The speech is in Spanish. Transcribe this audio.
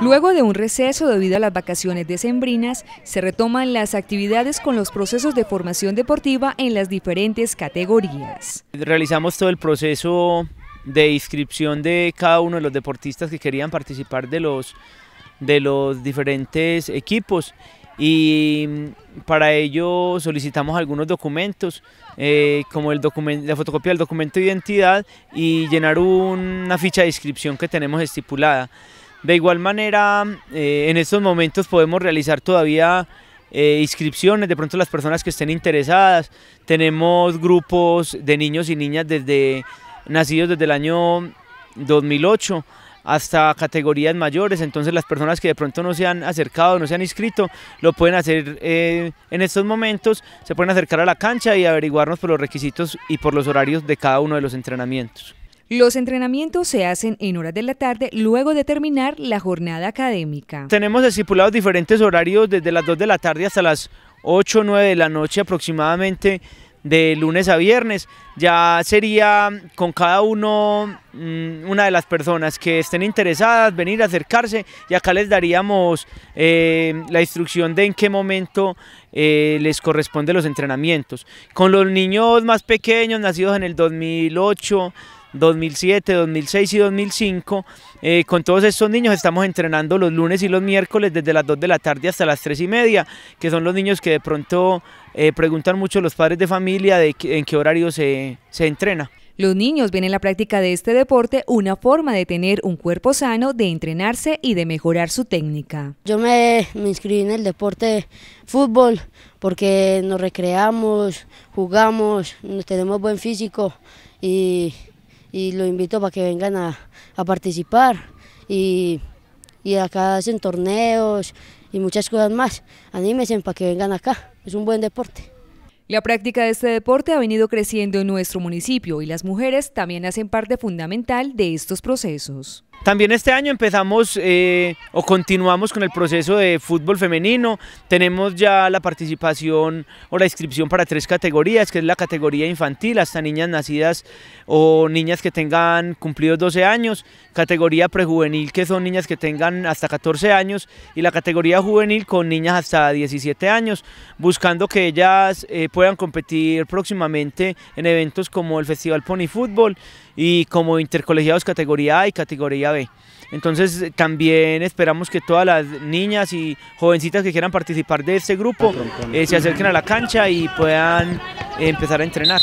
Luego de un receso debido a las vacaciones decembrinas, se retoman las actividades con los procesos de formación deportiva en las diferentes categorías. Realizamos todo el proceso de inscripción de cada uno de los deportistas que querían participar de los, de los diferentes equipos y mm, para ello solicitamos algunos documentos, eh, como el la fotocopia del documento de identidad y llenar una ficha de inscripción que tenemos estipulada. De igual manera, mm, eh, en estos momentos podemos realizar todavía eh, inscripciones, de pronto las personas que estén interesadas. Tenemos grupos de niños y niñas desde nacidos desde el año 2008 hasta categorías mayores, entonces las personas que de pronto no se han acercado, no se han inscrito, lo pueden hacer eh, en estos momentos, se pueden acercar a la cancha y averiguarnos por los requisitos y por los horarios de cada uno de los entrenamientos. Los entrenamientos se hacen en horas de la tarde luego de terminar la jornada académica. Tenemos estipulados diferentes horarios desde las 2 de la tarde hasta las 8 o 9 de la noche aproximadamente de lunes a viernes. Ya sería con cada uno, mm, una de las personas que estén interesadas, venir a acercarse y acá les daríamos eh, la instrucción de en qué momento eh, les corresponde los entrenamientos. Con los niños más pequeños, nacidos en el 2008, 2007, 2006 y 2005. Eh, con todos estos niños estamos entrenando los lunes y los miércoles desde las 2 de la tarde hasta las 3 y media, que son los niños que de pronto eh, preguntan mucho los padres de familia de en qué horario se, entrena. Los niños ven en la práctica de este deporte una forma de tener un cuerpo sano, de entrenarse y de mejorar su técnica. Yo me, inscribí en el deporte fútbol porque nos recreamos, jugamos, tenemos buen físico y y lo invito para que vengan a, participar y, y, acá hacen torneos y muchas cosas más. Anímense para que vengan acá, es un buen deporte. La práctica de este deporte ha venido creciendo en nuestro municipio y las mujeres también hacen parte fundamental de estos procesos. También este año empezamos eh, o continuamos con el proceso de fútbol femenino. Tenemos ya la participación o la inscripción para tres categorías, que es la categoría infantil hasta niñas nacidas o niñas que tengan cumplidos 12 años, categoría prejuvenil que son niñas que tengan hasta 14 años y la categoría juvenil con niñas hasta 17 años, buscando que ellas eh, puedan competir próximamente en eventos como el Festival Pony Fútbol y como intercolegiados categoría A y categoría entonces eh, también esperamos que todas las niñas y jovencitas que quieran participar de este grupo eh, se acerquen a la cancha y puedan empezar a entrenar.